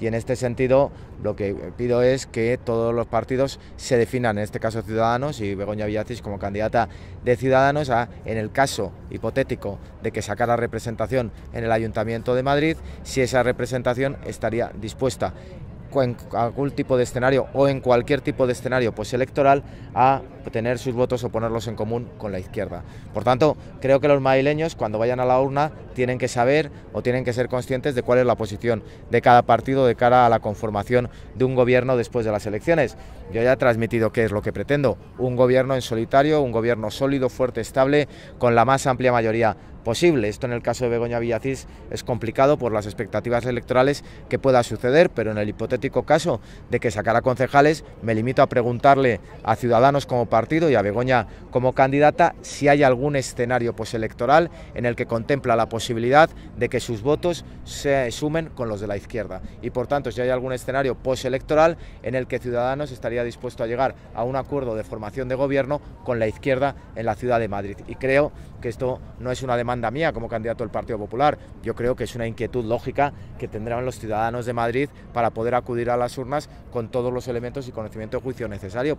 Y en este sentido, lo que pido es que todos los partidos se definan, en este caso Ciudadanos y Begoña Villacis como candidata de Ciudadanos, a, en el caso hipotético de que sacara representación en el Ayuntamiento de Madrid, si esa representación estaría dispuesta en algún tipo de escenario o en cualquier tipo de escenario postelectoral a tener sus votos o ponerlos en común con la izquierda. Por tanto, creo que los madrileños cuando vayan a la urna tienen que saber o tienen que ser conscientes de cuál es la posición de cada partido de cara a la conformación de un gobierno después de las elecciones. Yo ya he transmitido qué es lo que pretendo, un gobierno en solitario, un gobierno sólido, fuerte, estable, con la más amplia mayoría posible. Esto en el caso de Begoña Villacís es complicado por las expectativas electorales que pueda suceder, pero en el hipotético caso de que sacara concejales, me limito a preguntarle a Ciudadanos como partido y a Begoña como candidata si hay algún escenario postelectoral en el que contempla la posibilidad de que sus votos se sumen con los de la izquierda. Y por tanto, si hay algún escenario postelectoral en el que Ciudadanos estaría dispuesto a llegar a un acuerdo de formación de gobierno con la izquierda en la ciudad de Madrid. Y creo que esto no es una demanda mía como candidato del Partido Popular. Yo creo que es una inquietud lógica que tendrán los ciudadanos de Madrid para poder acudir a las urnas con todos los elementos y conocimiento de juicio necesario.